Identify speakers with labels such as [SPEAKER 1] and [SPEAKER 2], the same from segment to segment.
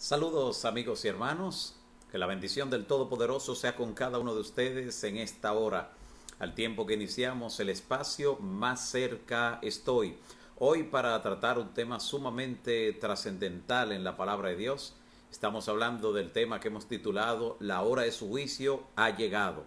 [SPEAKER 1] Saludos amigos y hermanos, que la bendición del Todopoderoso sea con cada uno de ustedes en esta hora, al tiempo que iniciamos el espacio Más cerca estoy, hoy para tratar un tema sumamente trascendental en la palabra de Dios. Estamos hablando del tema que hemos titulado La hora de su juicio ha llegado.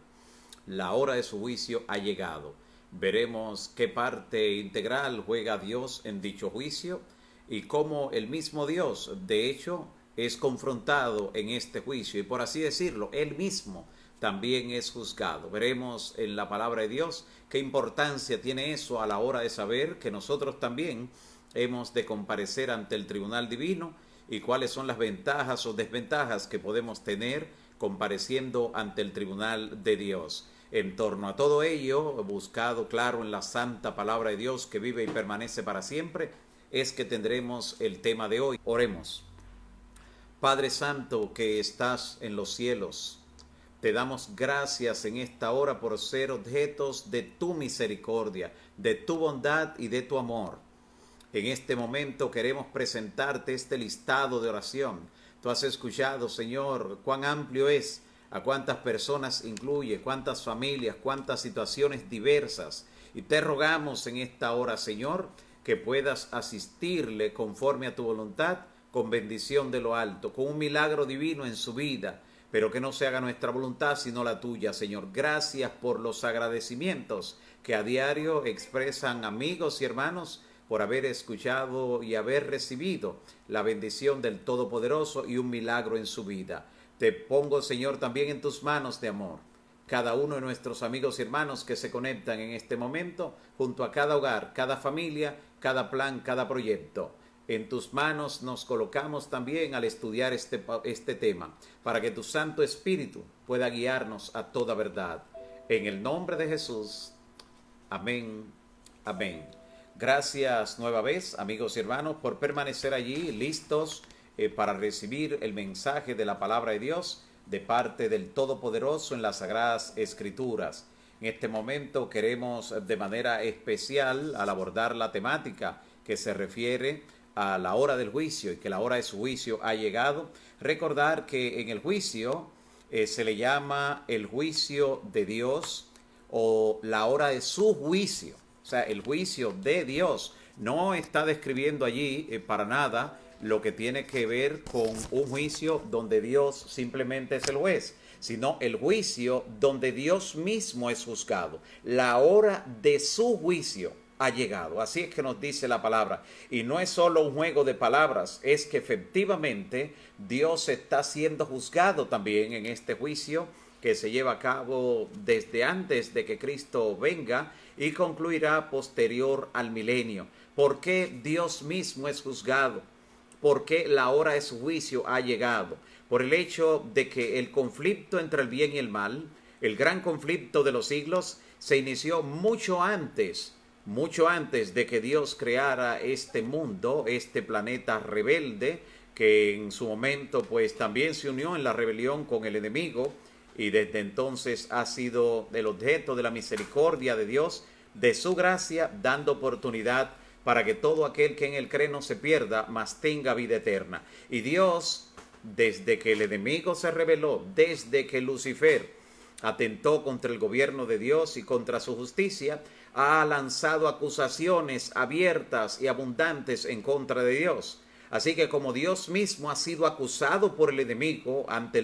[SPEAKER 1] La hora de su juicio ha llegado. Veremos qué parte integral juega Dios en dicho juicio y cómo el mismo Dios, de hecho, es confrontado en este juicio y por así decirlo, él mismo también es juzgado. Veremos en la palabra de Dios qué importancia tiene eso a la hora de saber que nosotros también hemos de comparecer ante el tribunal divino y cuáles son las ventajas o desventajas que podemos tener compareciendo ante el tribunal de Dios. En torno a todo ello, buscado claro en la santa palabra de Dios que vive y permanece para siempre, es que tendremos el tema de hoy. Oremos. Padre Santo que estás en los cielos, te damos gracias en esta hora por ser objetos de tu misericordia, de tu bondad y de tu amor. En este momento queremos presentarte este listado de oración. Tú has escuchado, Señor, cuán amplio es, a cuántas personas incluye, cuántas familias, cuántas situaciones diversas. Y te rogamos en esta hora, Señor, que puedas asistirle conforme a tu voluntad con bendición de lo alto, con un milagro divino en su vida, pero que no se haga nuestra voluntad sino la tuya, Señor. Gracias por los agradecimientos que a diario expresan amigos y hermanos por haber escuchado y haber recibido la bendición del Todopoderoso y un milagro en su vida. Te pongo, Señor, también en tus manos de amor. Cada uno de nuestros amigos y hermanos que se conectan en este momento, junto a cada hogar, cada familia, cada plan, cada proyecto en tus manos nos colocamos también al estudiar este, este, tema, para que tu Santo Espíritu pueda guiarnos a toda verdad. En el nombre de Jesús. Amén. Amén. Gracias nueva vez, amigos y hermanos, por permanecer allí listos eh, para recibir el mensaje de la palabra de Dios de parte del Todopoderoso en las Sagradas Escrituras. En este momento queremos de manera especial, al abordar la temática que se refiere a la hora del juicio y que la hora de su juicio ha llegado. Recordar que en el juicio eh, se le llama el juicio de Dios o la hora de su juicio, o sea, el juicio de Dios. No está describiendo allí eh, para nada lo que tiene que ver con un juicio donde Dios simplemente es el juez, sino el juicio donde Dios mismo es juzgado, la hora de su juicio ha llegado. Así es que nos dice la palabra. Y no es solo un juego de palabras, es que efectivamente Dios está siendo juzgado también en este juicio que se lleva a cabo desde antes de que Cristo venga y concluirá posterior al milenio. ¿Por qué Dios mismo es juzgado? ¿Por qué la hora de su juicio ha llegado? Por el hecho de que el conflicto entre el bien y el mal, el gran conflicto de los siglos, se inició mucho antes mucho antes de que Dios creara este mundo, este planeta rebelde, que en su momento pues también se unió en la rebelión con el enemigo y desde entonces ha sido el objeto de la misericordia de Dios, de su gracia, dando oportunidad para que todo aquel que en él cree no se pierda, mas tenga vida eterna. Y Dios, desde que el enemigo se rebeló, desde que Lucifer atentó contra el gobierno de Dios y contra su justicia, ha lanzado acusaciones abiertas y abundantes en contra de Dios. Así que como Dios mismo ha sido acusado por el enemigo ante,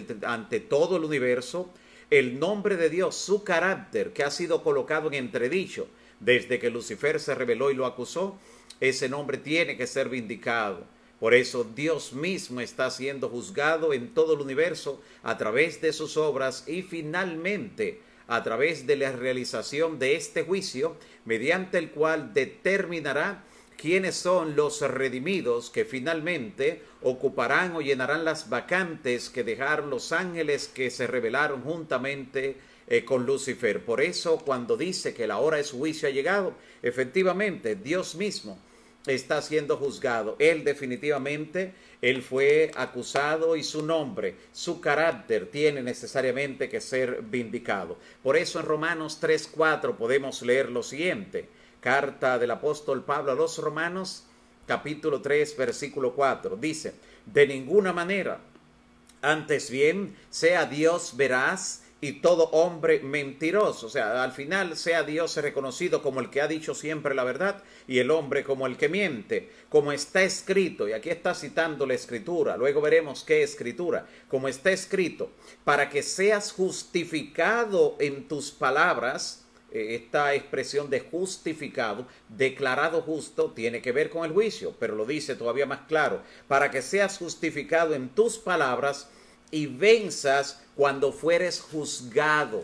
[SPEAKER 1] todo el universo, el nombre de Dios, su carácter que ha sido colocado en entredicho desde que Lucifer se reveló y lo acusó, ese nombre tiene que ser vindicado. Por eso Dios mismo está siendo juzgado en todo el universo a través de sus obras y finalmente a través de la realización de este juicio, mediante el cual determinará quiénes son los redimidos que finalmente ocuparán o llenarán las vacantes que dejaron los ángeles que se rebelaron juntamente eh, con Lucifer. Por eso cuando dice que la hora de su juicio ha llegado, efectivamente Dios mismo está siendo juzgado. Él definitivamente, él fue acusado y su nombre, su carácter tiene necesariamente que ser vindicado. Por eso en Romanos 3.4 podemos leer lo siguiente. Carta del apóstol Pablo a los Romanos, capítulo 3, versículo 4. Dice, de ninguna manera, antes bien, sea Dios verás y todo hombre mentiroso. O sea, al final sea Dios reconocido como el que ha dicho siempre la verdad y el hombre como el que miente, como está escrito, y aquí está citando la escritura, luego veremos qué escritura, como está escrito, para que seas justificado en tus palabras. Eh, esta expresión de justificado, declarado justo, tiene que ver con el juicio, pero lo dice todavía más claro, para que seas justificado en tus palabras y venzas cuando fueres juzgado.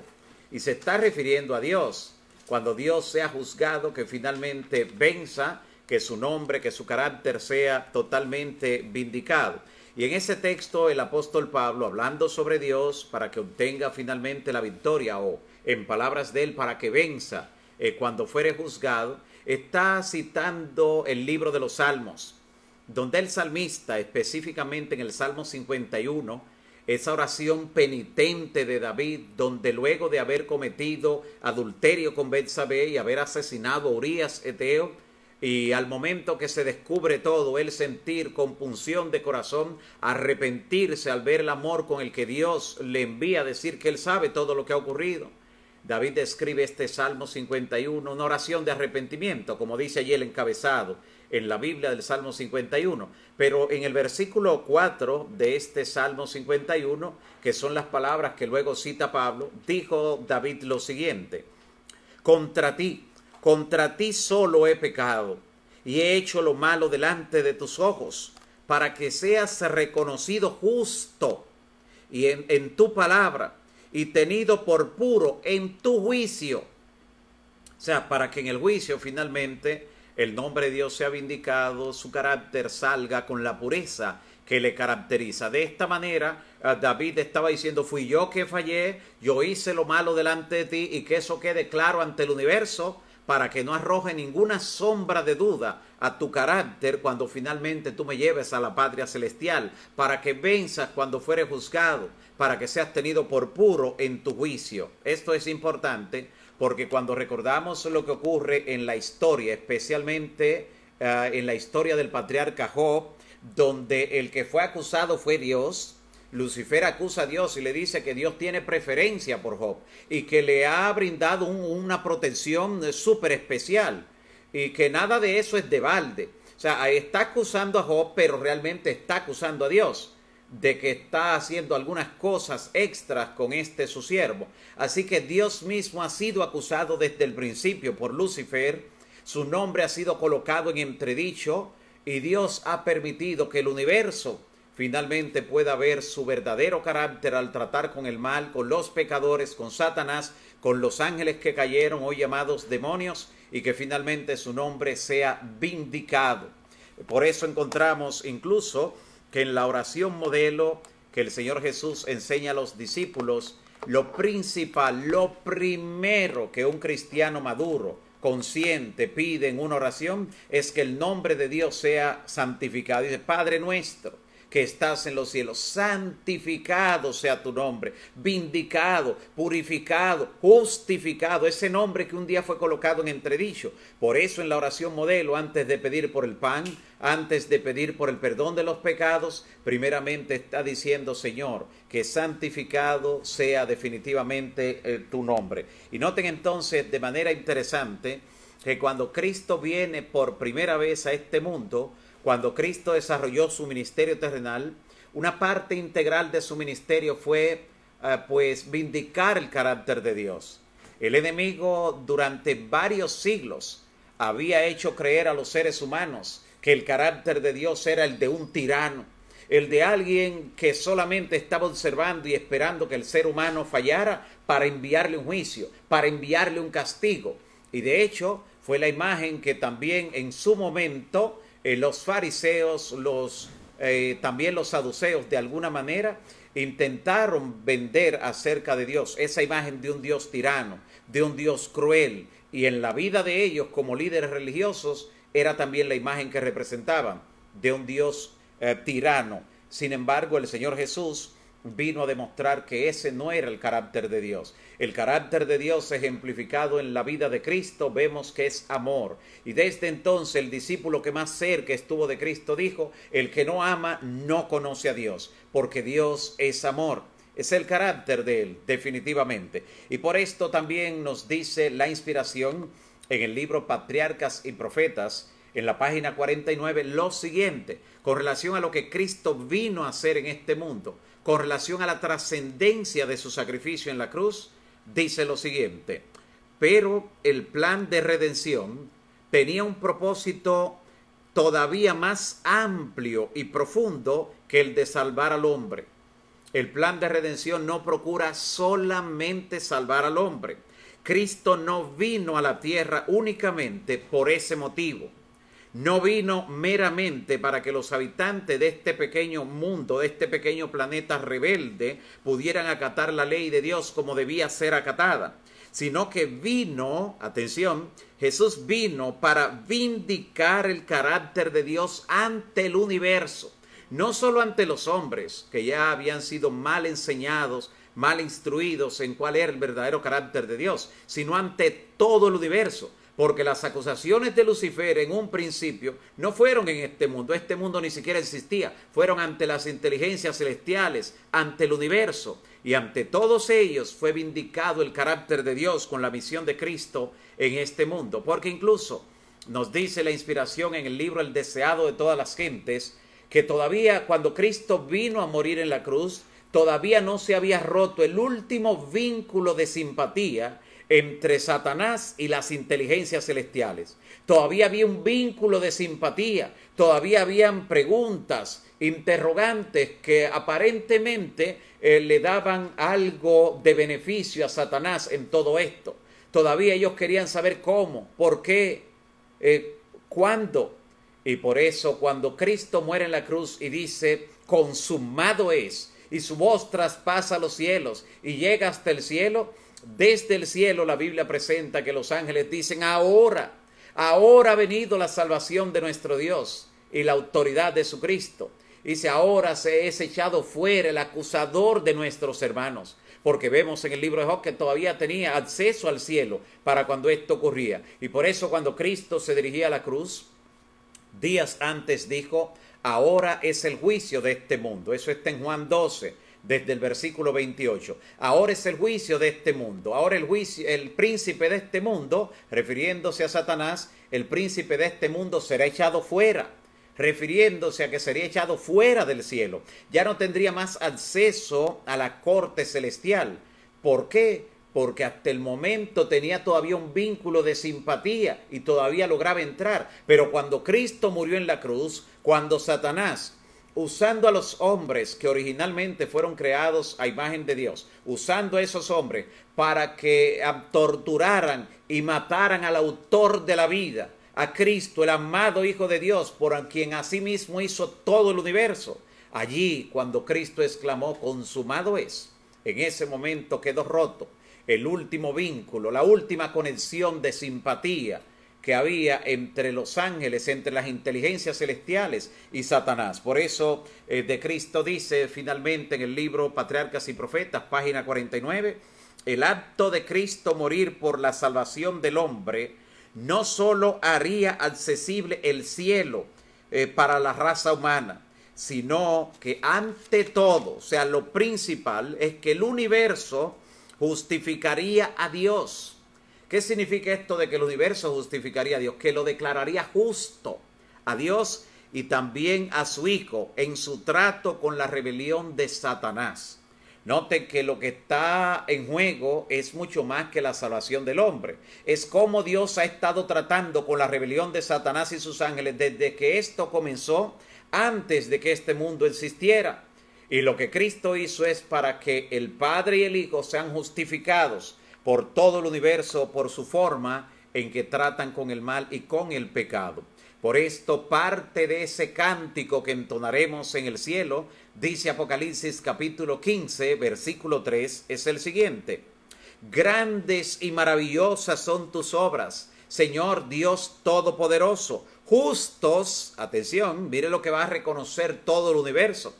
[SPEAKER 1] Y se está refiriendo a Dios. Cuando Dios sea juzgado, que finalmente venza, que su nombre, que su carácter sea totalmente vindicado. Y en ese texto el apóstol Pablo, hablando sobre Dios para que obtenga finalmente la victoria, o en palabras de él, para que venza eh, cuando fuere juzgado, está citando el libro de los Salmos, donde el salmista, específicamente en el Salmo 51, esa oración penitente de David, donde luego de haber cometido adulterio con Betsabé y haber asesinado a Urias Eteo, y al momento que se descubre todo, él sentir compunción de corazón, arrepentirse al ver el amor con el que Dios le envía, a decir que él sabe todo lo que ha ocurrido. David describe este Salmo 51, una oración de arrepentimiento, como dice allí el encabezado en la Biblia del Salmo 51. Pero en el versículo 4 de este Salmo 51, que son las palabras que luego cita Pablo, dijo David lo siguiente, contra ti, contra ti solo he pecado y he hecho lo malo delante de tus ojos, para que seas reconocido justo y en, tu palabra y tenido por puro en tu juicio. O sea, para que en el juicio finalmente el nombre de Dios ha vindicado, su carácter salga con la pureza que le caracteriza. De esta manera, eh, David estaba diciendo, fui yo que fallé, yo hice lo malo delante de ti y que eso quede claro ante el universo para que no arroje ninguna sombra de duda a tu carácter cuando finalmente tú me lleves a la patria celestial, para que venzas cuando fuere juzgado, para que seas tenido por puro en tu juicio. Esto es importante porque cuando recordamos lo que ocurre en la historia, especialmente eh, en la historia del patriarca Job, donde el que fue acusado fue Dios, Lucifer acusa a Dios y le dice que Dios tiene preferencia por Job y que le ha brindado una protección súper especial y que nada de eso es de balde. O sea, está acusando a Job, pero realmente está acusando a Dios de que está haciendo algunas cosas extras con este su siervo. Así que Dios mismo ha sido acusado desde el principio por Lucifer, su nombre ha sido colocado en entredicho y Dios ha permitido que el universo finalmente pueda ver su verdadero carácter al tratar con el mal, con los pecadores, con Satanás, con los ángeles que cayeron hoy llamados demonios y que finalmente su nombre sea vindicado. Por eso encontramos incluso que en la oración modelo que el Señor Jesús enseña a los discípulos, lo principal, lo primero que un cristiano maduro, consciente, pide en una oración es que el nombre de Dios sea santificado. Dice, Padre nuestro, que estás en los cielos. Santificado sea tu nombre, vindicado, purificado, justificado, ese nombre que un día fue colocado en entredicho. Por eso en la oración modelo, antes de pedir por el pan, antes de pedir por el perdón de los pecados, primeramente está diciendo, Señor, que santificado sea definitivamente eh, tu nombre. Y noten entonces de manera interesante, que cuando Cristo viene por primera vez a este mundo, cuando Cristo desarrolló su ministerio terrenal, una parte integral de su ministerio fue eh, pues vindicar el carácter de Dios. El enemigo durante varios siglos había hecho creer a los seres humanos que el carácter de Dios era el de un tirano, el de alguien que solamente estaba observando y esperando que el ser humano fallara para enviarle un juicio, para enviarle un castigo. Y de hecho, fue la imagen que también en su momento eh, los fariseos, los, eh, también los saduceos de alguna manera intentaron vender acerca de Dios, esa imagen de un Dios tirano, de un Dios cruel, y en la vida de ellos como líderes religiosos era también la imagen que representaban de un Dios eh, tirano. Sin embargo, el Señor Jesús vino a demostrar que ese no era el carácter de Dios. El carácter de Dios ejemplificado en la vida de Cristo vemos que es amor. Y desde entonces el discípulo que más cerca estuvo de Cristo dijo, el que no ama no conoce a Dios, porque Dios es amor. Es el carácter de él, definitivamente. Y por esto también nos dice la inspiración en el libro Patriarcas y Profetas, en la página 49, lo siguiente, con relación a lo que Cristo vino a hacer en este mundo con relación a la trascendencia de su sacrificio en la cruz, dice lo siguiente, pero el plan de redención tenía un propósito todavía más amplio y profundo que el de salvar al hombre. El plan de redención no procura solamente salvar al hombre. Cristo no vino a la tierra únicamente por ese motivo no vino meramente para que los habitantes de este pequeño mundo, de este pequeño planeta rebelde, pudieran acatar la ley de Dios como debía ser acatada, sino que vino, atención, Jesús vino para vindicar el carácter de Dios ante el universo, no solo ante los hombres, que ya habían sido mal enseñados, mal instruidos en cuál era el verdadero carácter de Dios, sino ante todo el universo porque las acusaciones de Lucifer en un principio no fueron en este mundo, este mundo ni siquiera existía, fueron ante las inteligencias celestiales, ante el universo, y ante todos ellos fue vindicado el carácter de Dios con la misión de Cristo en este mundo, porque incluso nos dice la inspiración en el libro El deseado de todas las gentes, que todavía cuando Cristo vino a morir en la cruz, todavía no se había roto el último vínculo de simpatía entre Satanás y las inteligencias celestiales. Todavía había un vínculo de simpatía, todavía habían preguntas, interrogantes que aparentemente eh, le daban algo de beneficio a Satanás en todo esto. Todavía ellos querían saber cómo, por qué, eh, cuándo. Y por eso cuando Cristo muere en la cruz y dice, consumado es, y su voz traspasa los cielos y llega hasta el cielo, desde el cielo la Biblia presenta que los ángeles dicen, ahora, ahora ha venido la salvación de nuestro Dios y la autoridad de su Cristo. Dice, ahora se es echado fuera el acusador de nuestros hermanos porque vemos en el libro de Job que todavía tenía acceso al cielo para cuando esto ocurría. Y por eso cuando Cristo se dirigía a la cruz, días antes dijo, ahora es el juicio de este mundo. Eso está en Juan 12 desde el versículo 28. Ahora es el juicio de este mundo. Ahora el juicio, el príncipe de este mundo, refiriéndose a Satanás, el príncipe de este mundo será echado fuera, refiriéndose a que sería echado fuera del cielo. Ya no tendría más acceso a la corte celestial. ¿Por qué? porque hasta el momento tenía todavía un vínculo de simpatía y todavía lograba entrar. Pero cuando Cristo murió en la cruz, cuando Satanás usando a los hombres que originalmente fueron creados a imagen de Dios, usando a esos hombres para que ah, torturaran y mataran al autor de la vida, a Cristo, el amado Hijo de Dios, por quien asimismo hizo todo el universo. Allí, cuando Cristo exclamó, consumado es, en ese momento quedó roto el último vínculo, la última conexión de simpatía que había entre los ángeles, entre las inteligencias celestiales y Satanás. Por eso eh, de Cristo dice finalmente en el libro Patriarcas y Profetas, página 49, el acto de Cristo morir por la salvación del hombre no sólo haría accesible el cielo eh, para la raza humana, sino que ante todo, o sea, lo principal es que el universo justificaría a Dios ¿Qué significa esto de que el universo justificaría a Dios? Que lo declararía justo a Dios y también a su hijo en su trato con la rebelión de Satanás. Note que lo que está en juego es mucho más que la salvación del hombre. Es como Dios ha estado tratando con la rebelión de Satanás y sus ángeles desde que esto comenzó, antes de que este mundo existiera. Y lo que Cristo hizo es para que el Padre y el Hijo sean justificados por todo el universo, por su forma en que tratan con el mal y con el pecado. Por esto parte de ese cántico que entonaremos en el cielo, dice Apocalipsis capítulo 15, versículo 3, es el siguiente. Grandes y maravillosas son tus obras, Señor Dios Todopoderoso. Justos, atención, mire lo que va a reconocer todo el universo,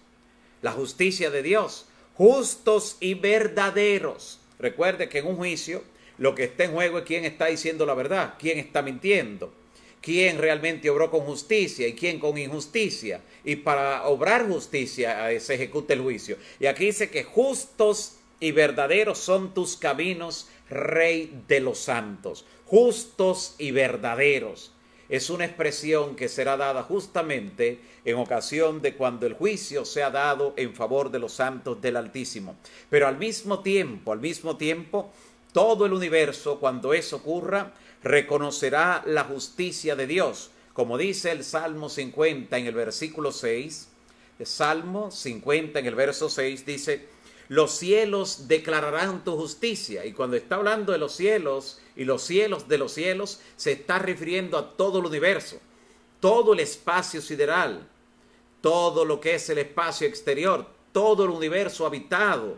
[SPEAKER 1] la justicia de Dios. Justos y verdaderos Recuerde que en un juicio lo que está en juego es quién está diciendo la verdad, quién está mintiendo, quién realmente obró con justicia y quién con injusticia. Y para obrar justicia se ejecuta el juicio. Y aquí dice que justos y verdaderos son tus caminos, Rey de los santos, justos y verdaderos es una expresión que será dada justamente en ocasión de cuando el juicio sea dado en favor de los santos del Altísimo. Pero al mismo tiempo, al mismo tiempo, todo el universo, cuando eso ocurra, reconocerá la justicia de Dios, como dice el Salmo 50 en el versículo 6. El Salmo 50 en el verso 6 dice, los cielos declararán tu justicia. Y cuando está hablando de los cielos y los cielos de los cielos, se está refiriendo a todo el universo, todo el espacio sideral, todo lo que es el espacio exterior, todo el universo habitado,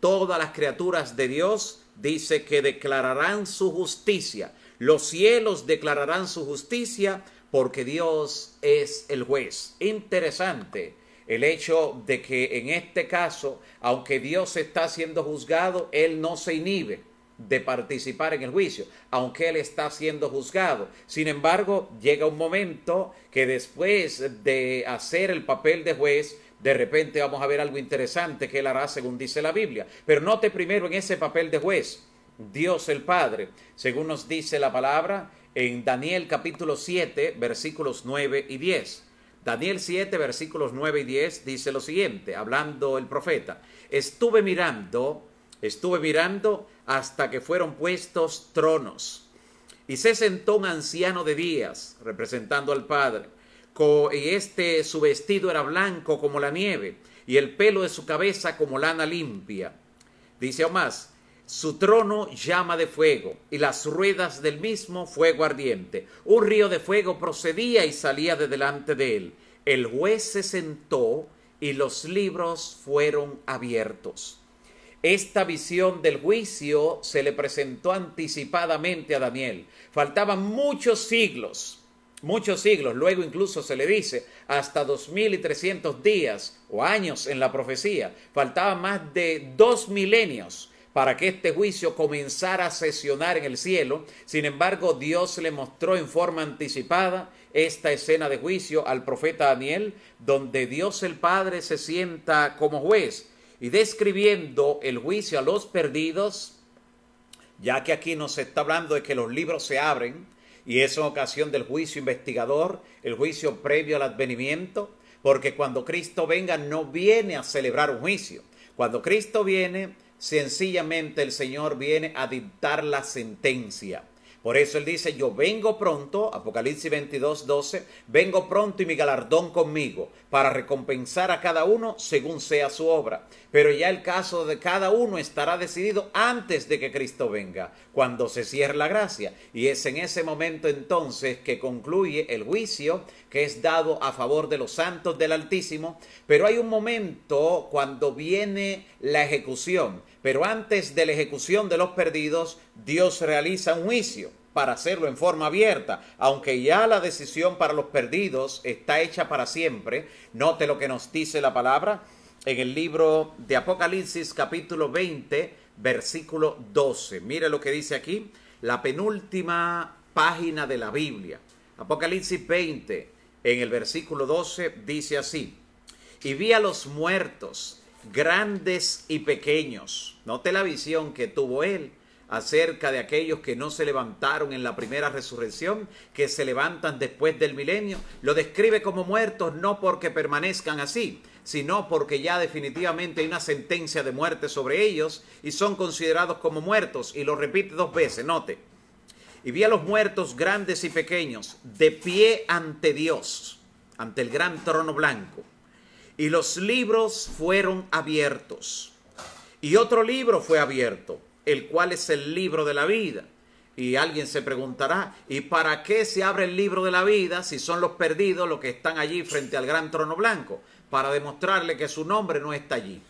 [SPEAKER 1] todas las criaturas de Dios, dice que declararán su justicia. Los cielos declararán su justicia porque Dios es el juez. Interesante el hecho de que en este caso, aunque Dios está siendo juzgado, Él no se inhibe de participar en el juicio, aunque él está siendo juzgado. Sin embargo, llega un momento que después de hacer el papel de juez, de repente vamos a ver algo interesante que él hará según dice la Biblia. Pero note primero en ese papel de juez, Dios el Padre, según nos dice la palabra en Daniel capítulo 7, versículos 9 y 10. Daniel 7, versículos 9 y 10 dice lo siguiente, hablando el profeta, estuve mirando, estuve mirando hasta que fueron puestos tronos. Y se sentó un anciano de días, representando al Padre, y este su vestido era blanco como la nieve, y el pelo de su cabeza como lana limpia. Dice o más, su trono llama de fuego, y las ruedas del mismo fuego ardiente. Un río de fuego procedía y salía de delante de él. El juez se sentó y los libros fueron abiertos. Esta visión del juicio se le presentó anticipadamente a Daniel. Faltaban muchos siglos, muchos siglos, luego incluso se le dice hasta 2300 días o años en la profecía. Faltaban más de dos milenios para que este juicio comenzara a sesionar en el cielo. Sin embargo, Dios le mostró en forma anticipada esta escena de juicio al profeta Daniel, donde Dios el Padre se sienta como juez y describiendo el juicio a los perdidos, ya que aquí nos está hablando de que los libros se abren y es en ocasión del juicio investigador, el juicio previo al advenimiento, porque cuando Cristo venga no viene a celebrar un juicio. Cuando Cristo viene, sencillamente el Señor viene a dictar la sentencia. Por eso Él dice, yo vengo pronto, Apocalipsis 22, 12, vengo pronto y mi galardón conmigo, para recompensar a cada uno según sea su obra. Pero ya el caso de cada uno estará decidido antes de que Cristo venga, cuando se cierre la gracia. Y es en ese momento entonces que concluye el juicio que es dado a favor de los santos del Altísimo. Pero hay un momento cuando viene la ejecución pero antes de la ejecución de los perdidos, Dios realiza un juicio para hacerlo en forma abierta, aunque ya la decisión para los perdidos está hecha para siempre. Note lo que nos dice la palabra en el libro de Apocalipsis capítulo 20, versículo 12. Mire lo que dice aquí, la penúltima página de la Biblia. Apocalipsis 20, en el versículo 12, dice así, y vi a los muertos grandes y pequeños. Note la visión que tuvo él acerca de aquellos que no se levantaron en la primera resurrección, que se levantan después del milenio. Lo describe como muertos no porque permanezcan así, sino porque ya definitivamente hay una sentencia de muerte sobre ellos y son considerados como muertos. Y lo repite dos veces, note. Y vi a los muertos grandes y pequeños, de pie ante Dios, ante el gran trono blanco. Y los libros fueron abiertos. Y otro libro fue abierto, el cual es el libro de la vida. Y alguien se preguntará, ¿y para qué se abre el libro de la vida si son los perdidos los que están allí frente al gran trono blanco? Para demostrarle que su nombre no está allí.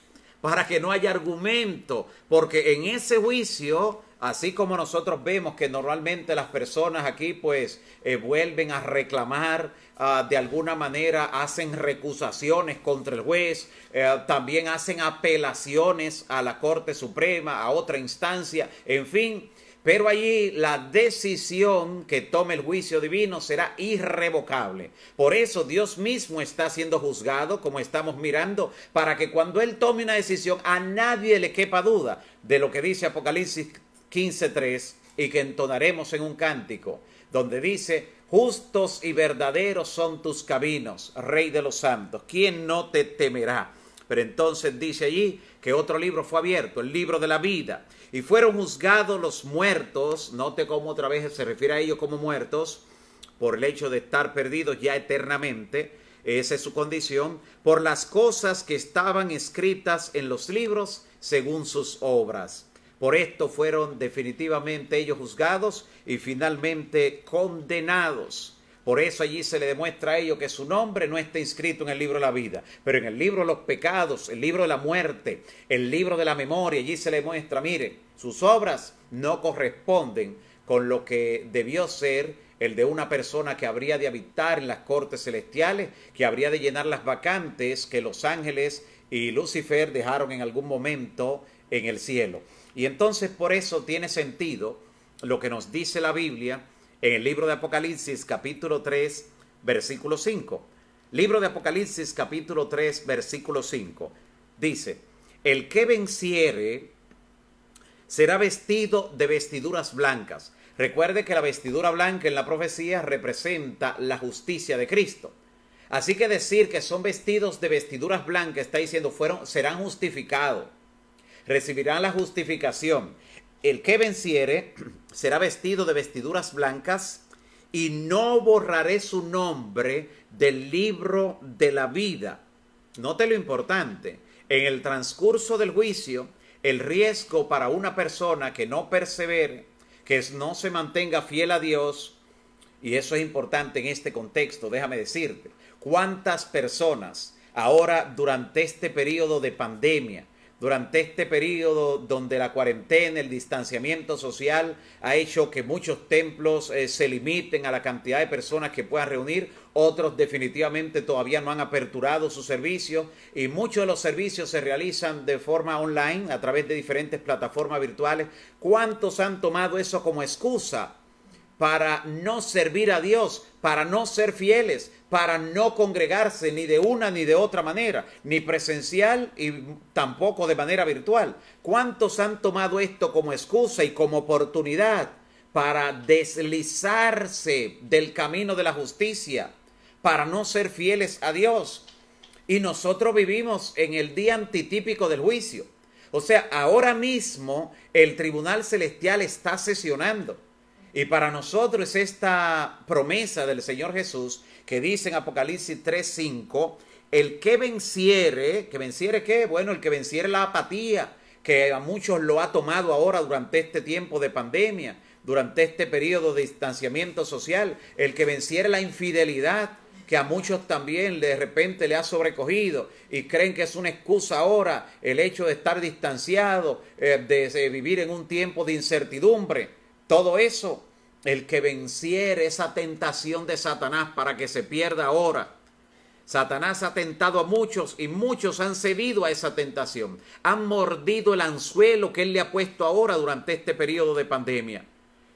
[SPEAKER 1] Para que no haya argumento, porque en ese juicio así como nosotros vemos que normalmente las personas aquí pues eh, vuelven a reclamar Ah, de alguna manera hacen recusaciones contra el juez, eh, también hacen apelaciones a la Corte Suprema, a otra instancia, en fin. Pero allí la decisión que tome el juicio divino será irrevocable. Por eso Dios mismo está siendo juzgado, como estamos mirando, para que cuando Él tome una decisión a nadie le quepa duda de lo que dice Apocalipsis 15.3 y que entonaremos en un cántico, donde dice, Justos y verdaderos son tus caminos, Rey de los santos. ¿Quién no te temerá? Pero entonces dice allí que otro libro fue abierto, el libro de la vida, y fueron juzgados los muertos, note cómo otra vez se refiere a ellos como muertos, por el hecho de estar perdidos ya eternamente, esa es su condición, por las cosas que estaban escritas en los libros según sus obras. Por esto fueron definitivamente ellos juzgados y finalmente condenados. Por eso allí se le demuestra a ellos que su nombre no está inscrito en el libro de la vida, pero en el libro de los pecados, el libro de la muerte, el libro de la memoria, allí se le muestra, mire, sus obras no corresponden con lo que debió ser el de una persona que habría de habitar en las cortes celestiales, que habría de llenar las vacantes que los ángeles y Lucifer dejaron en algún momento en el cielo. Y entonces por eso tiene sentido lo que nos dice la Biblia en el libro de Apocalipsis capítulo 3 versículo 5. Libro de Apocalipsis capítulo 3 versículo 5. Dice, el que venciere será vestido de vestiduras blancas. Recuerde que la vestidura blanca en la profecía representa la justicia de Cristo. Así que decir que son vestidos de vestiduras blancas está diciendo fueron serán justificados recibirán la justificación. El que venciere será vestido de vestiduras blancas y no borraré su nombre del libro de la vida. Note lo importante. En el transcurso del juicio, el riesgo para una persona que no persevere, que no se mantenga fiel a Dios, y eso es importante en este contexto, déjame decirte, cuántas personas ahora durante este periodo de pandemia, durante este periodo donde la cuarentena, el distanciamiento social ha hecho que muchos templos eh, se limiten a la cantidad de personas que puedan reunir, otros definitivamente todavía no han aperturado sus servicios y muchos de los servicios se realizan de forma online a través de diferentes plataformas virtuales. ¿Cuántos han tomado eso como excusa para no servir a Dios, para no ser fieles, para no congregarse ni de una ni de otra manera, ni presencial y tampoco de manera virtual. ¿Cuántos han tomado esto como excusa y como oportunidad para deslizarse del camino de la justicia, para no ser fieles a Dios? Y nosotros vivimos en el día antitípico del juicio. O sea, ahora mismo el Tribunal Celestial está sesionando y para nosotros es esta promesa del Señor Jesús que dice en Apocalipsis 3:5, el que venciere, que venciere qué? Bueno, el que venciere la apatía, que a muchos lo ha tomado ahora durante este tiempo de pandemia, durante este periodo de distanciamiento social, el que venciere la infidelidad, que a muchos también de repente le ha sobrecogido y creen que es una excusa ahora el hecho de estar distanciado, eh, de eh, vivir en un tiempo de incertidumbre. Todo eso, el que venciere esa tentación de Satanás para que se pierda ahora. Satanás ha tentado a muchos y muchos han cedido a esa tentación. Han mordido el anzuelo que él le ha puesto ahora durante este periodo de pandemia.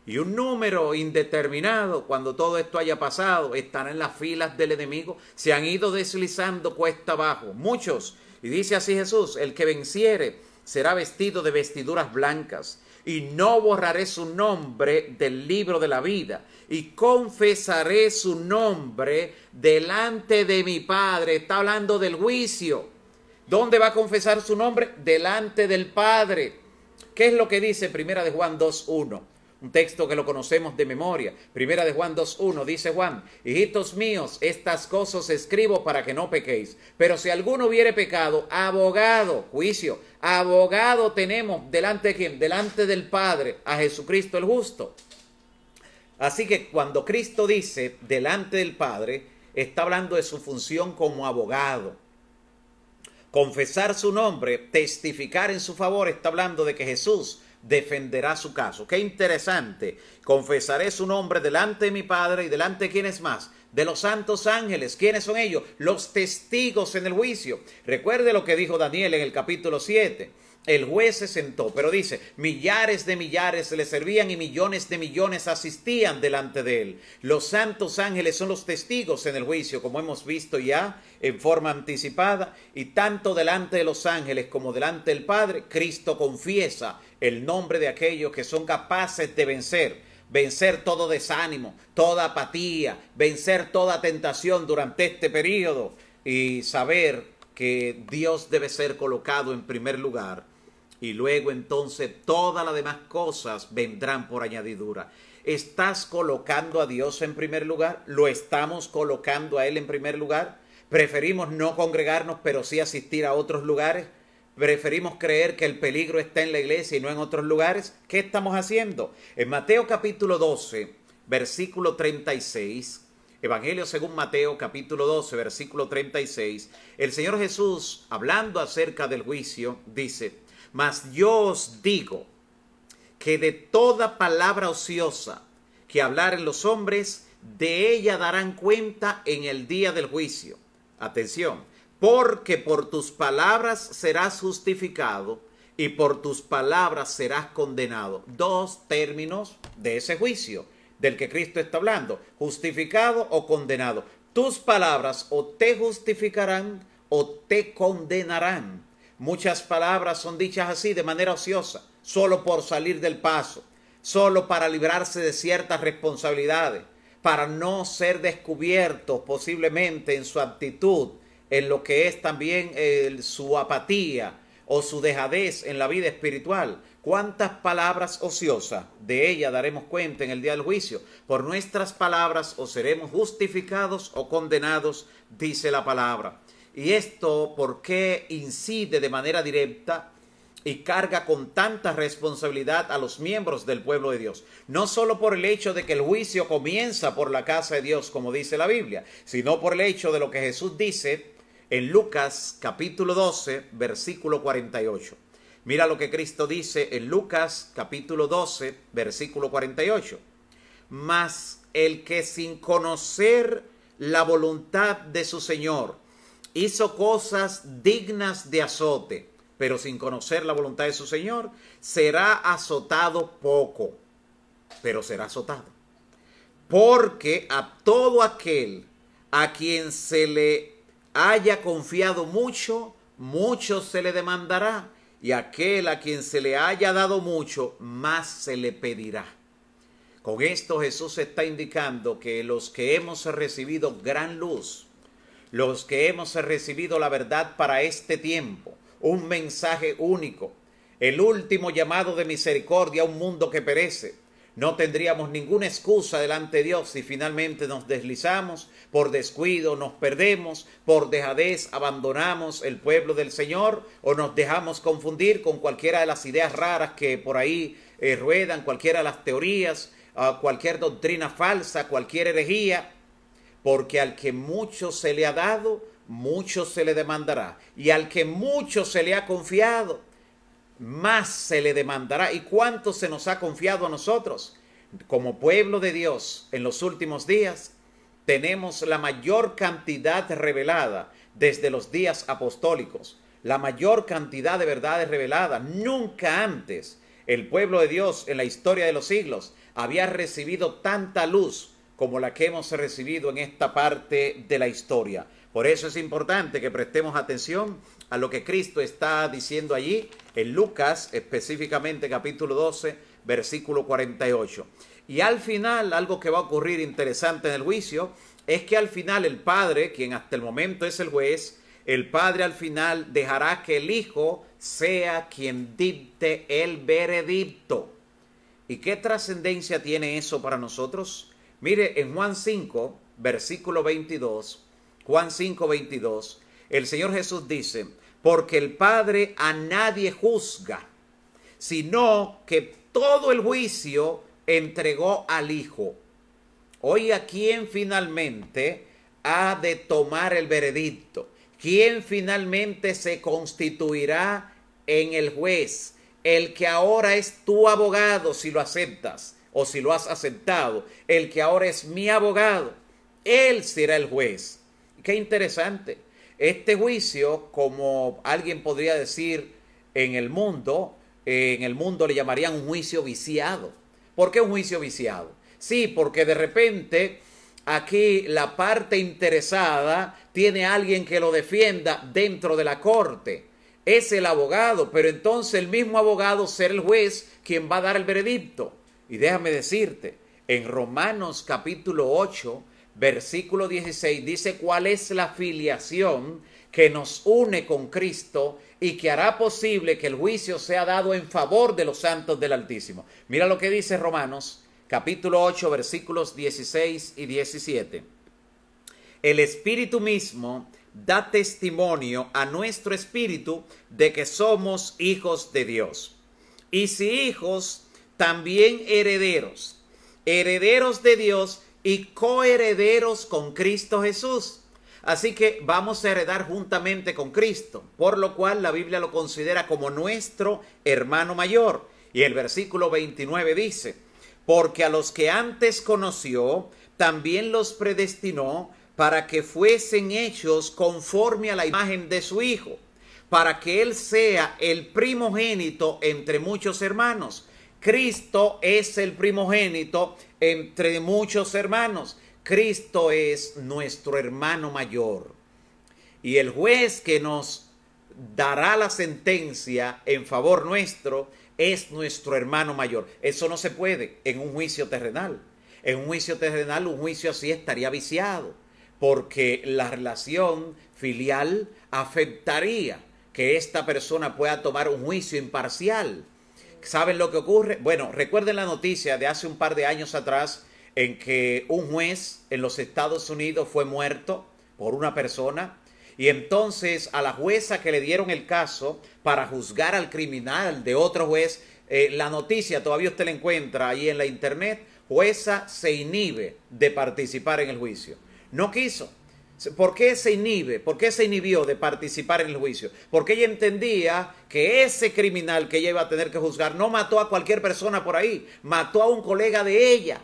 [SPEAKER 1] Y un número indeterminado, cuando todo esto haya pasado, estará en las filas del enemigo. Se han ido deslizando cuesta abajo, muchos. Y dice así Jesús, el que venciere será vestido de vestiduras blancas y no borraré su nombre del libro de la vida, y confesaré su nombre delante de mi Padre. Está hablando del juicio. ¿Dónde va a confesar su nombre? Delante del Padre. ¿Qué es lo que dice Primera de Juan 2.1? un texto que lo conocemos de memoria. Primera de Juan 2.1 dice Juan, hijitos míos, estas cosas escribo para que no pequéis. Pero si alguno hubiere pecado, abogado, juicio, abogado tenemos delante de quién, delante del Padre, a Jesucristo el justo. Así que cuando Cristo dice delante del Padre, está hablando de su función como abogado. Confesar su nombre, testificar en su favor, está hablando de que Jesús defenderá su caso. Qué interesante. Confesaré su nombre delante de mi Padre y delante de quienes más. De los santos ángeles. ¿Quiénes son ellos? Los testigos en el juicio. Recuerde lo que dijo Daniel en el capítulo 7. El juez se sentó, pero dice, millares de millares le servían y millones de millones asistían delante de él. Los santos ángeles son los testigos en el juicio, como hemos visto ya en forma anticipada, y tanto delante de los ángeles como delante del Padre, Cristo confiesa el nombre de aquellos que son capaces de vencer, vencer todo desánimo, toda apatía, vencer toda tentación durante este periodo y saber que Dios debe ser colocado en primer lugar y luego entonces todas las demás cosas vendrán por añadidura. ¿Estás colocando a Dios en primer lugar? ¿Lo estamos colocando a Él en primer lugar? ¿Preferimos no congregarnos pero sí asistir a otros lugares? preferimos creer que el peligro está en la iglesia y no en otros lugares, ¿qué estamos haciendo? En Mateo capítulo 12, versículo 36, Evangelio según Mateo capítulo 12, versículo 36, el Señor Jesús, hablando acerca del juicio, dice, mas yo os digo que de toda palabra ociosa que hablaren los hombres, de ella darán cuenta en el día del juicio. Atención, porque por tus palabras serás justificado y por tus palabras serás condenado. Dos términos de ese juicio del que Cristo está hablando, justificado o condenado. Tus palabras o te justificarán o te condenarán. Muchas palabras son dichas así de manera ociosa, solo por salir del paso, solo para librarse de ciertas responsabilidades, para no ser descubiertos posiblemente en su actitud en lo que es también su apatía o su dejadez en la vida espiritual. ¿Cuántas palabras ociosas? De ella daremos cuenta en el día del juicio. Por nuestras palabras o seremos justificados o condenados, dice la palabra. Y esto porque incide de manera directa y carga con tanta responsabilidad a los miembros del pueblo de Dios. No solo por el hecho de que el juicio comienza por la casa de Dios, como dice la Biblia, sino por el hecho de lo que Jesús dice en Lucas capítulo 12, versículo 48. Mira lo que Cristo dice en Lucas capítulo 12, versículo 48. Mas el que sin conocer la voluntad de su Señor hizo cosas dignas de azote, pero sin conocer la voluntad de su Señor, será azotado poco, pero será azotado. Porque a todo aquel a quien se le haya confiado mucho, mucho se le demandará, y aquel a quien se le haya dado mucho, más se le pedirá. Con esto Jesús está indicando que los que hemos recibido gran luz, los que hemos recibido la verdad para este tiempo, un mensaje único, el último llamado de misericordia a un mundo que perece, no tendríamos ninguna excusa delante de Dios si finalmente nos deslizamos, por descuido nos perdemos, por dejadez abandonamos el pueblo del Señor o nos dejamos confundir con cualquiera de las ideas raras que por ahí eh, ruedan, cualquiera de las teorías, ah, cualquier doctrina falsa, cualquier herejía, porque al que mucho se le ha dado, mucho se le demandará, y al que mucho se le ha confiado, más se le demandará y cuánto se nos ha confiado a nosotros. Como pueblo de Dios, en los últimos días tenemos la mayor cantidad revelada desde los días apostólicos, la mayor cantidad de verdades reveladas. Nunca antes el pueblo de Dios en la historia de los siglos había recibido tanta luz como la que hemos recibido en esta parte de la historia. Por eso es importante que prestemos atención a lo que Cristo está diciendo allí en Lucas, específicamente capítulo 12, versículo 48. Y al final, algo que va a ocurrir interesante en el juicio, es que al final el Padre, quien hasta el momento es el juez, el Padre al final dejará que el Hijo sea quien dicte el veredicto. ¿Y qué trascendencia tiene eso para nosotros? Mire, en Juan 5, versículo 22, Juan 5, 22, el Señor Jesús dice, porque el Padre a nadie juzga, sino que todo el juicio entregó al Hijo. ¿a ¿quién finalmente ha de tomar el veredicto? ¿Quién finalmente se constituirá en el juez? El que ahora es tu abogado, si lo aceptas o si lo has aceptado, el que ahora es mi abogado, él será el juez. Qué interesante este juicio, como alguien podría decir en el mundo, eh, en el mundo le llamarían un juicio viciado. ¿Por qué un juicio viciado? Sí, porque de repente aquí la parte interesada tiene alguien que lo defienda dentro de la corte. Es el abogado, pero entonces el mismo abogado será el juez quien va a dar el veredicto. Y déjame decirte, en Romanos capítulo 8, versículo 16, dice cuál es la filiación que nos une con Cristo y que hará posible que el juicio sea dado en favor de los santos del Altísimo. Mira lo que dice Romanos capítulo 8 versículos 16 y 17. El Espíritu mismo da testimonio a nuestro espíritu de que somos hijos de Dios. Y si hijos, también herederos, herederos de Dios y coherederos con Cristo Jesús. Así que vamos a heredar juntamente con Cristo, por lo cual la Biblia lo considera como nuestro hermano mayor. Y el versículo 29 dice, porque a los que antes conoció, también los predestinó para que fuesen hechos conforme a la imagen de su Hijo, para que Él sea el primogénito entre muchos hermanos. Cristo es el primogénito entre muchos hermanos. Cristo es nuestro hermano mayor. Y el juez que nos dará la sentencia en favor nuestro es nuestro hermano mayor. Eso no se puede en un juicio terrenal. En un juicio terrenal, un juicio así estaría viciado, porque la relación filial afectaría que esta persona pueda tomar un juicio imparcial ¿Saben lo que ocurre? Bueno, recuerden la noticia de hace un par de años atrás en que un juez en los Estados Unidos fue muerto por una persona y entonces a la jueza que le dieron el caso para juzgar al criminal de otro juez, eh, la noticia todavía usted la encuentra ahí en la internet, jueza se inhibe de participar en el juicio. No quiso. ¿Por qué se inhibe? ¿Por qué se inhibió de participar en el juicio? Porque ella entendía que ese criminal que ella iba a tener que juzgar no mató a cualquier persona por ahí, mató a un colega de ella,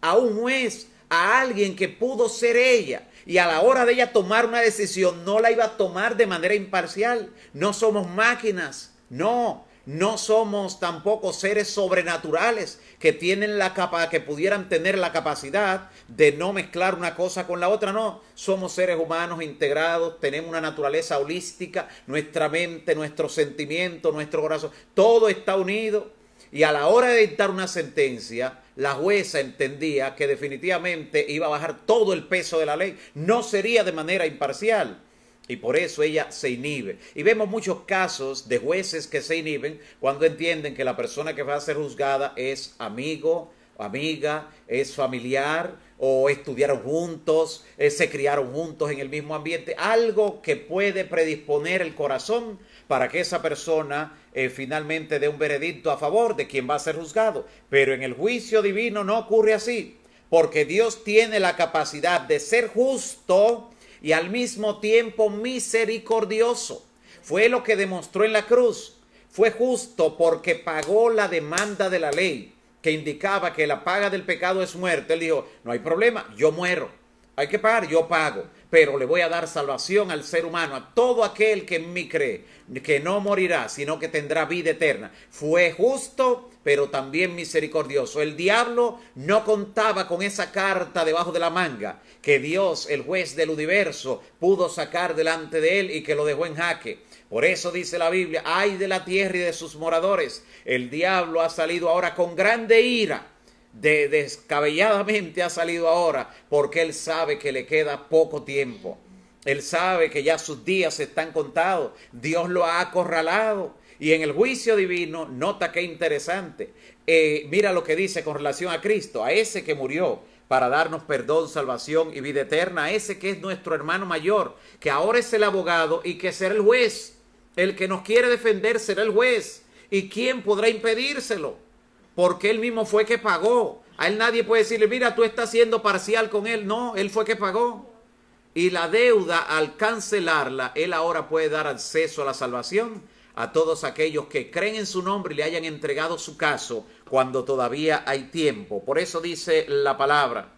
[SPEAKER 1] a un juez, a alguien que pudo ser ella. Y a la hora de ella tomar una decisión, no la iba a tomar de manera imparcial. No somos máquinas, no. No somos tampoco seres sobrenaturales que tienen la que pudieran tener la capacidad de no mezclar una cosa con la otra, no. Somos seres humanos integrados, tenemos una naturaleza holística, nuestra mente, nuestro sentimiento, nuestro corazón, todo está unido. Y a la hora de dictar una sentencia, la jueza entendía que definitivamente iba a bajar todo el peso de la ley. No sería de manera imparcial. Y por eso ella se inhibe. Y vemos muchos casos de jueces que se inhiben cuando entienden que la persona que va a ser juzgada es amigo, amiga, es familiar o estudiaron juntos, eh, se criaron juntos en el mismo ambiente, algo que puede predisponer el corazón para que esa persona eh, finalmente dé un veredicto a favor de quien va a ser juzgado. Pero en el juicio divino no ocurre así, porque Dios tiene la capacidad de ser justo y al mismo tiempo misericordioso. Fue lo que demostró en la cruz. Fue justo porque pagó la demanda de la ley que indicaba que la paga del pecado es muerte. Él dijo, no hay problema, yo muero. Hay que pagar, yo pago, pero le voy a dar salvación al ser humano, a todo aquel que en mí cree, que no morirá, sino que tendrá vida eterna. Fue justo, pero también misericordioso. El diablo no contaba con esa carta debajo de la manga que Dios, el juez del universo, pudo sacar delante de él y que lo dejó en jaque. Por eso dice la Biblia, ay de la tierra y de sus moradores, el diablo ha salido ahora con grande ira descabelladamente ha salido ahora porque él sabe que le queda poco tiempo. Él sabe que ya sus días están contados. Dios lo ha acorralado. Y en el juicio divino, nota qué interesante. Eh, mira lo que dice con relación a Cristo, a ese que murió para darnos perdón, salvación y vida eterna, a ese que es nuestro hermano mayor, que ahora es el abogado y que será el juez. El que nos quiere defender será el juez. ¿Y quién podrá impedírselo? porque él mismo fue que pagó. A él nadie puede decirle, mira, tú estás siendo parcial con él. No, él fue que pagó. Y la deuda, al cancelarla, él ahora puede dar acceso a la salvación a todos aquellos que creen en su nombre y le hayan entregado su caso cuando todavía hay tiempo. Por eso dice la palabra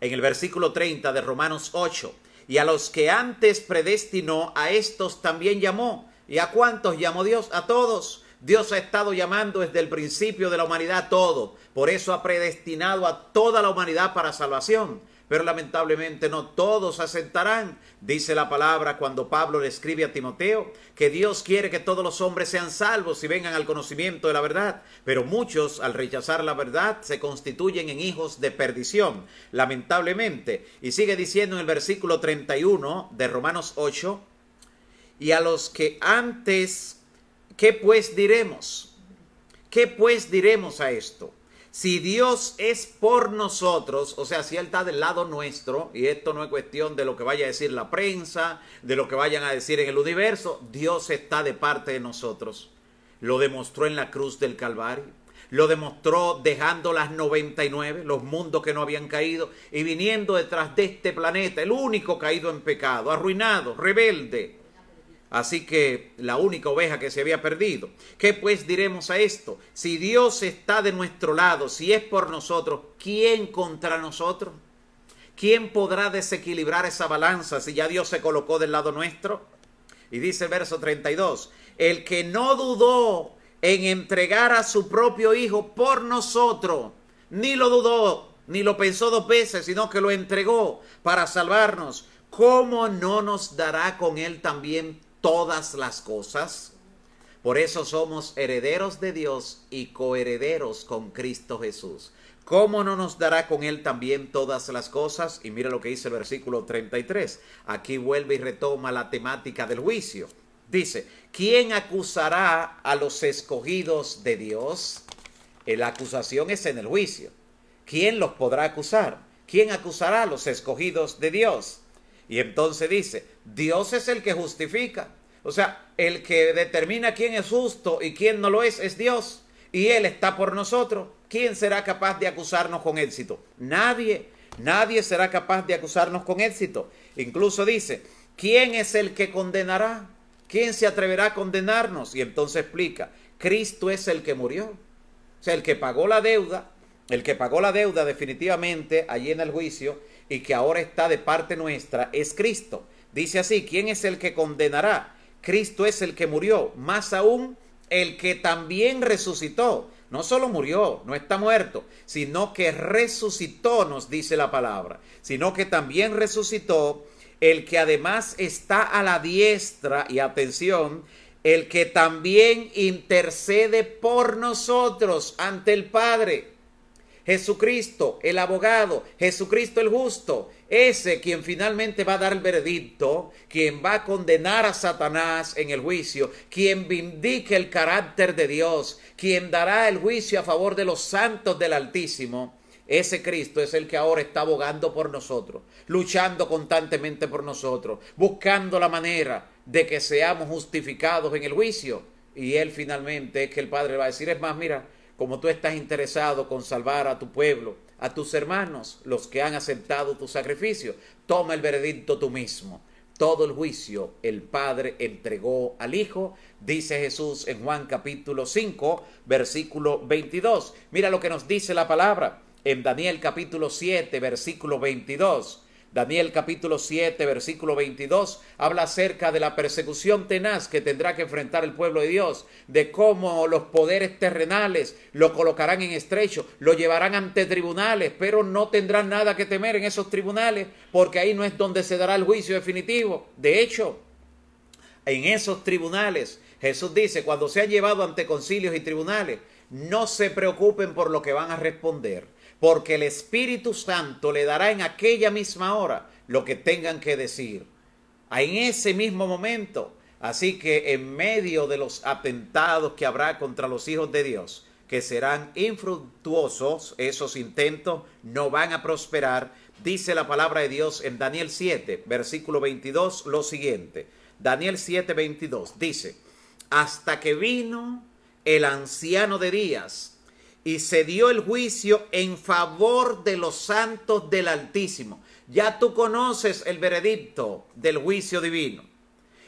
[SPEAKER 1] en el versículo 30 de Romanos 8, y a los que antes predestinó, a estos también llamó. ¿Y a cuántos llamó Dios? A todos Dios ha estado llamando desde el principio de la humanidad todo. Por eso ha predestinado a toda la humanidad para salvación. Pero lamentablemente no todos aceptarán, dice la palabra cuando Pablo le escribe a Timoteo, que Dios quiere que todos los hombres sean salvos y vengan al conocimiento de la verdad. Pero muchos, al rechazar la verdad, se constituyen en hijos de perdición, lamentablemente. Y sigue diciendo en el versículo 31 de Romanos 8, y a los que antes ¿Qué pues diremos? ¿Qué pues diremos a esto? Si Dios es por nosotros, o sea, si Él está del lado nuestro, y esto no es cuestión de lo que vaya a decir la prensa, de lo que vayan a decir en el universo, Dios está de parte de nosotros. Lo demostró en la cruz del Calvario, lo demostró dejando las 99, los mundos que no habían caído, y viniendo detrás de este planeta, el único caído en pecado, arruinado, rebelde, Así que la única oveja que se había perdido. ¿Qué pues diremos a esto? Si Dios está de nuestro lado, si es por nosotros, ¿quién contra nosotros? ¿Quién podrá desequilibrar esa balanza si ya Dios se colocó del lado nuestro? Y dice el verso 32, el que no dudó en entregar a su propio hijo por nosotros, ni lo dudó, ni lo pensó dos veces, sino que lo entregó para salvarnos, ¿cómo no nos dará con él también todas las cosas. Por eso somos herederos de Dios y coherederos con Cristo Jesús. ¿Cómo no nos dará con Él también todas las cosas? Y mira lo que dice el versículo 33. Aquí vuelve y retoma la temática del juicio. Dice, ¿quién acusará a los escogidos de Dios? Eh, la acusación es en el juicio. ¿Quién los podrá acusar? ¿Quién acusará a los escogidos de Dios? Y entonces dice, Dios es el que justifica. O sea, el que determina quién es justo y quién no lo es es Dios. Y Él está por nosotros. ¿Quién será capaz de acusarnos con éxito? Nadie. Nadie será capaz de acusarnos con éxito. Incluso dice, ¿quién es el que condenará? ¿Quién se atreverá a condenarnos? Y entonces explica, Cristo es el que murió. O sea, el que pagó la deuda, el que pagó la deuda definitivamente allí en el juicio y que ahora está de parte nuestra es Cristo. Dice así, ¿quién es el que condenará? Cristo es el que murió, más aún el que también resucitó. No solo murió, no está muerto, sino que resucitó, nos dice la palabra, sino que también resucitó el que además está a la diestra, y atención, el que también intercede por nosotros ante el Padre. Jesucristo el abogado, Jesucristo el justo, ese quien finalmente va a dar el veredicto, quien va a condenar a Satanás en el juicio, quien vindique el carácter de Dios, quien dará el juicio a favor de los santos del Altísimo. Ese Cristo es el que ahora está abogando por nosotros, luchando constantemente por nosotros, buscando la manera de que seamos justificados en el juicio. Y él finalmente es que el Padre va a decir, es más, mira, como tú estás interesado con salvar a tu pueblo, a tus hermanos, los que han aceptado tu sacrificio, toma el veredicto tú mismo. Todo el juicio el Padre entregó al Hijo, dice Jesús en Juan capítulo 5, versículo 22. Mira lo que nos dice la palabra en Daniel capítulo 7, versículo 22. Daniel capítulo 7, versículo 22, habla acerca de la persecución tenaz que tendrá que enfrentar el pueblo de Dios, de cómo los poderes terrenales lo colocarán en estrecho, lo llevarán ante tribunales, pero no tendrán nada que temer en esos tribunales, porque ahí no es donde se dará el juicio definitivo. De hecho, en esos tribunales, Jesús dice, cuando se ha llevado ante concilios y tribunales, no se preocupen por lo que van a responder porque el Espíritu Santo le dará en aquella misma hora lo que tengan que decir, en ese mismo momento. Así que en medio de los atentados que habrá contra los hijos de Dios, que serán infructuosos, esos intentos no van a prosperar, dice la palabra de Dios en Daniel 7, versículo 22, lo siguiente. Daniel 7, 22 dice, hasta que vino el anciano de días y se dio el juicio en favor de los santos del Altísimo. Ya tú conoces el veredicto del juicio divino.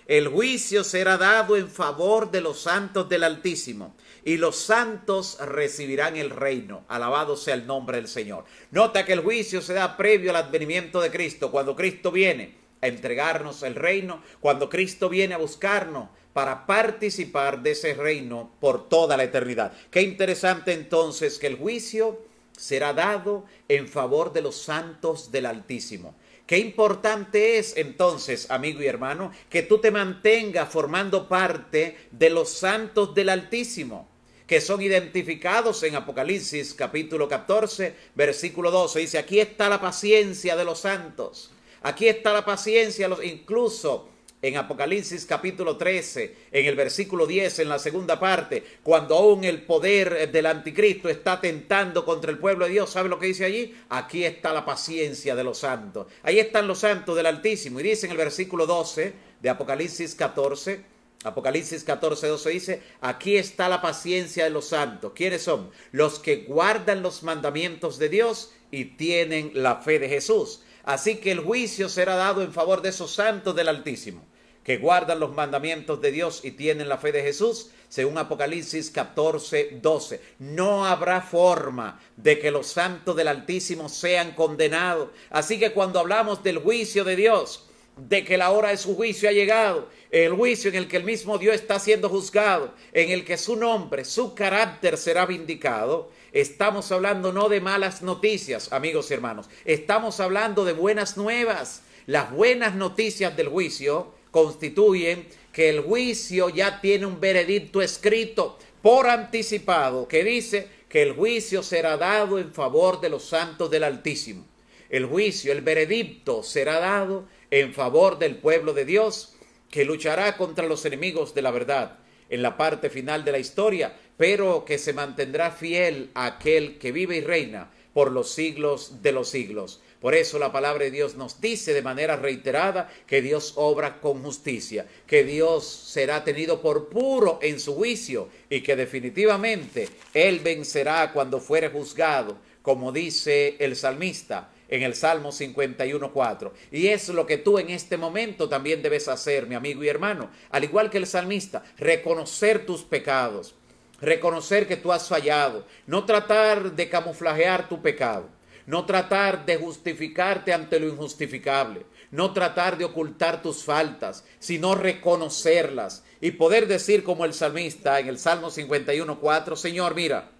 [SPEAKER 1] El juicio será dado en favor de los santos del Altísimo y los santos recibirán el reino. Alabado sea el nombre del Señor. Nota que el juicio se da previo al advenimiento de Cristo, cuando Cristo viene a entregarnos el reino, cuando Cristo viene a buscarnos para participar de ese reino por toda la eternidad. Qué interesante entonces que el juicio será dado en favor de los santos del Altísimo. Qué importante es entonces, amigo y hermano, que tú te mantengas formando parte de los santos del Altísimo, que son identificados en Apocalipsis capítulo 14, versículo 12. Dice, aquí está la paciencia de los santos, aquí está la paciencia, incluso en Apocalipsis capítulo 13, en el versículo 10, en la segunda parte, cuando aún el poder del anticristo está tentando contra el pueblo de Dios, ¿sabe lo que dice allí? Aquí está la paciencia de los santos. Ahí están los santos del Altísimo. Y dice en el versículo 12 de Apocalipsis 14, Apocalipsis 14, 12 dice, aquí está la paciencia de los santos. ¿Quiénes son? Los que guardan los mandamientos de Dios y tienen la fe de Jesús. Así que el juicio será dado en favor de esos santos del Altísimo, que guardan los mandamientos de Dios y tienen la fe de Jesús, según Apocalipsis 14, 12. No habrá forma de que los santos del Altísimo sean condenados. Así que cuando hablamos del juicio de Dios, de que la hora de su juicio ha llegado, el juicio en el que el mismo Dios está siendo juzgado, en el que su nombre, su carácter será vindicado. Estamos hablando no de malas noticias, amigos y hermanos, estamos hablando de buenas nuevas. Las buenas noticias del juicio constituyen que el juicio ya tiene un veredicto escrito por anticipado que dice que el juicio será dado en favor de los santos del Altísimo. El juicio, el veredicto será dado en favor del pueblo de Dios, que luchará contra los enemigos de la verdad en la parte final de la historia, pero que se mantendrá fiel a aquel que vive y reina por los siglos de los siglos. Por eso la palabra de Dios nos dice de manera reiterada que Dios obra con justicia, que Dios será tenido por puro en su juicio y que definitivamente Él vencerá cuando fuere juzgado, como dice el salmista, en el Salmo 51.4. Y es lo que tú en este momento también debes hacer, mi amigo y hermano, al igual que el salmista, reconocer tus pecados, reconocer que tú has fallado, no tratar de camuflajear tu pecado, no tratar de justificarte ante lo injustificable, no tratar de ocultar tus faltas, sino reconocerlas y poder decir como el salmista en el Salmo 51.4, Señor, mira,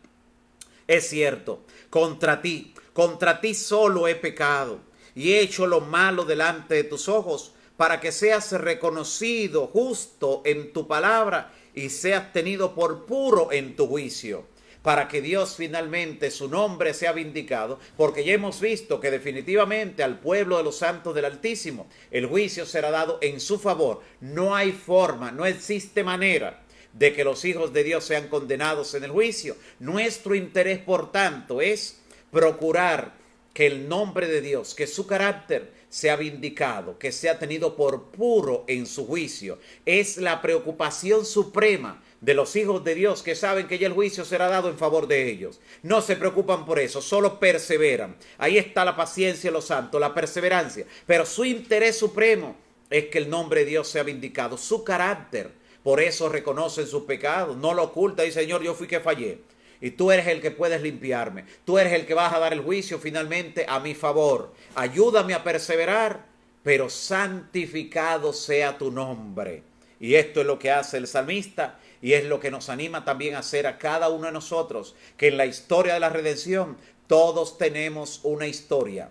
[SPEAKER 1] es cierto, contra ti contra ti solo he pecado y he hecho lo malo delante de tus ojos, para que seas reconocido justo en tu palabra y seas tenido por puro en tu juicio para que Dios finalmente su nombre sea vindicado, porque ya hemos visto que definitivamente al pueblo de los santos del Altísimo el juicio será dado en su favor. No hay forma, no existe manera de que los hijos de Dios sean condenados en el juicio. Nuestro interés, por tanto, es procurar que el nombre de Dios, que su carácter sea vindicado, que sea tenido por puro en su juicio. Es la preocupación suprema de los hijos de Dios que saben que ya el juicio será dado en favor de ellos. No se preocupan por eso, solo perseveran. Ahí está la paciencia de los santos, la perseverancia. Pero su interés supremo es que el nombre de Dios sea vindicado, su carácter. Por eso reconocen su pecado, no lo oculta y Señor, yo fui que fallé. Y tú eres el que puedes limpiarme. Tú eres el que vas a dar el juicio finalmente a mi favor. Ayúdame a perseverar, pero santificado sea tu nombre. Y esto es lo que hace el salmista y es lo que nos anima también a hacer a cada uno de nosotros, que en la historia de la redención todos tenemos una historia,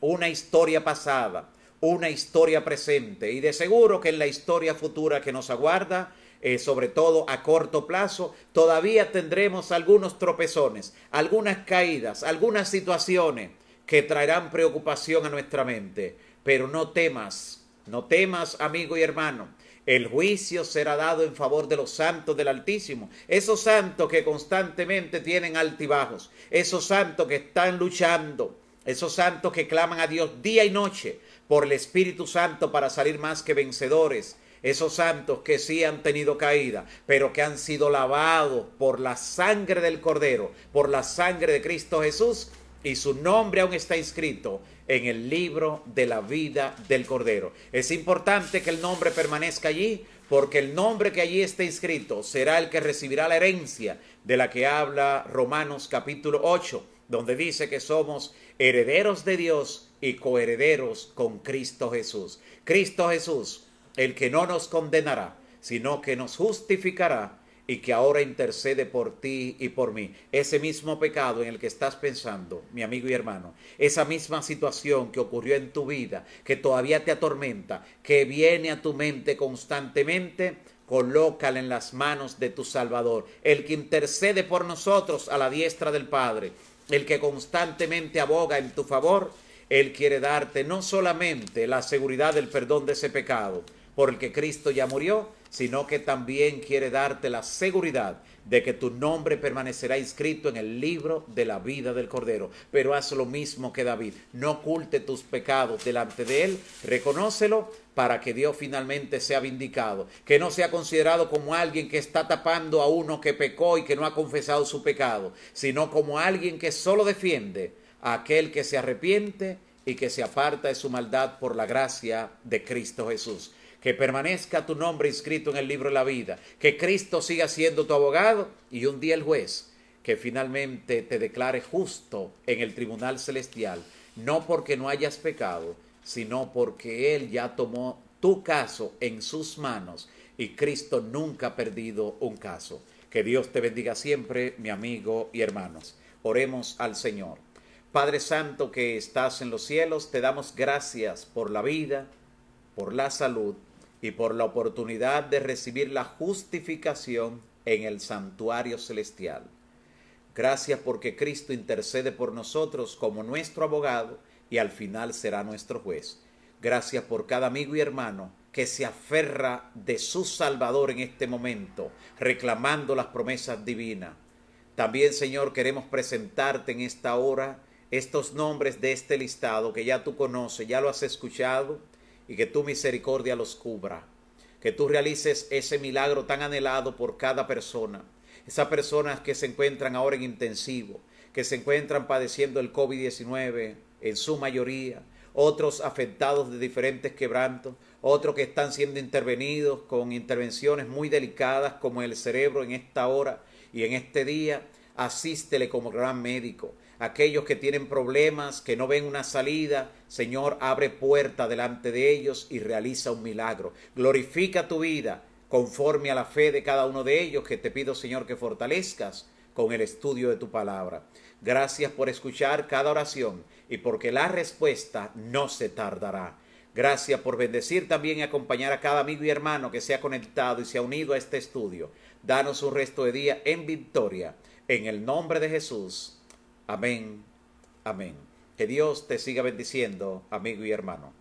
[SPEAKER 1] una historia pasada, una historia presente y de seguro que en la historia futura que nos aguarda eh, sobre todo a corto plazo, todavía tendremos algunos tropezones, algunas caídas, algunas situaciones que traerán preocupación a nuestra mente. Pero no temas, no temas, amigo y hermano. El juicio será dado en favor de los santos del Altísimo, esos santos que constantemente tienen altibajos, esos santos que están luchando, esos santos que claman a Dios día y noche por el Espíritu Santo para salir más que vencedores, esos santos que sí han tenido caída, pero que han sido lavados por la sangre del Cordero, por la sangre de Cristo Jesús, y su nombre aún está inscrito en el libro de la vida del Cordero. Es importante que el nombre permanezca allí, porque el nombre que allí está inscrito será el que recibirá la herencia de la que habla Romanos capítulo 8, donde dice que somos herederos de Dios y coherederos con Cristo Jesús. Cristo Jesús el que no nos condenará, sino que nos justificará y que ahora intercede por ti y por mí. Ese mismo pecado en el que estás pensando, mi amigo y hermano, esa misma situación que ocurrió en tu vida, que todavía te atormenta, que viene a tu mente constantemente, colócala en las manos de tu Salvador, el que intercede por nosotros a la diestra del Padre, el que constantemente aboga en tu favor, él quiere darte no solamente la seguridad del perdón de ese pecado, por el que Cristo ya murió, sino que también quiere darte la seguridad de que tu nombre permanecerá inscrito en el libro de la vida del Cordero. Pero haz lo mismo que David, no oculte tus pecados delante de él, reconócelo para que Dios finalmente sea vindicado, que no sea considerado como alguien que está tapando a uno que pecó y que no ha confesado su pecado, sino como alguien que solo defiende a aquel que se arrepiente y que se aparta de su maldad por la gracia de Cristo Jesús que permanezca tu nombre inscrito en el libro de la vida, que Cristo siga siendo tu abogado y un día el juez, que finalmente te declare justo en el tribunal celestial, no porque no hayas pecado, sino porque Él ya tomó tu caso en sus manos y Cristo nunca ha perdido un caso. Que Dios te bendiga siempre, mi amigo y hermanos. Oremos al Señor. Padre Santo que estás en los cielos, te damos gracias por la vida, por la salud y por la oportunidad de recibir la justificación en el santuario celestial. Gracias porque Cristo intercede por nosotros como nuestro abogado y al final será nuestro juez. Gracias por cada amigo y hermano que se aferra de su Salvador en este momento, reclamando las promesas divinas. También, Señor, queremos presentarte en esta hora estos nombres de este listado que ya tú conoces, ya lo has escuchado y que tu misericordia los cubra. Que tú realices ese milagro tan anhelado por cada persona. Esas personas que se encuentran ahora en intensivo, que se encuentran padeciendo el COVID-19 en su mayoría, otros afectados de diferentes quebrantos, otros que están siendo intervenidos con intervenciones muy delicadas como el cerebro en esta hora y en este día. Asístele como gran médico aquellos que tienen problemas, que no ven una salida, Señor, abre puerta delante de ellos y realiza un milagro. Glorifica tu vida conforme a la fe de cada uno de ellos, que te pido, Señor, que fortalezcas con el estudio de tu palabra. Gracias por escuchar cada oración y porque la respuesta no se tardará. Gracias por bendecir también y acompañar a cada amigo y hermano que se ha conectado y se ha unido a este estudio. Danos un resto de día en victoria. En el nombre de Jesús. Amén. Amén. Que Dios te siga bendiciendo, amigo y hermano.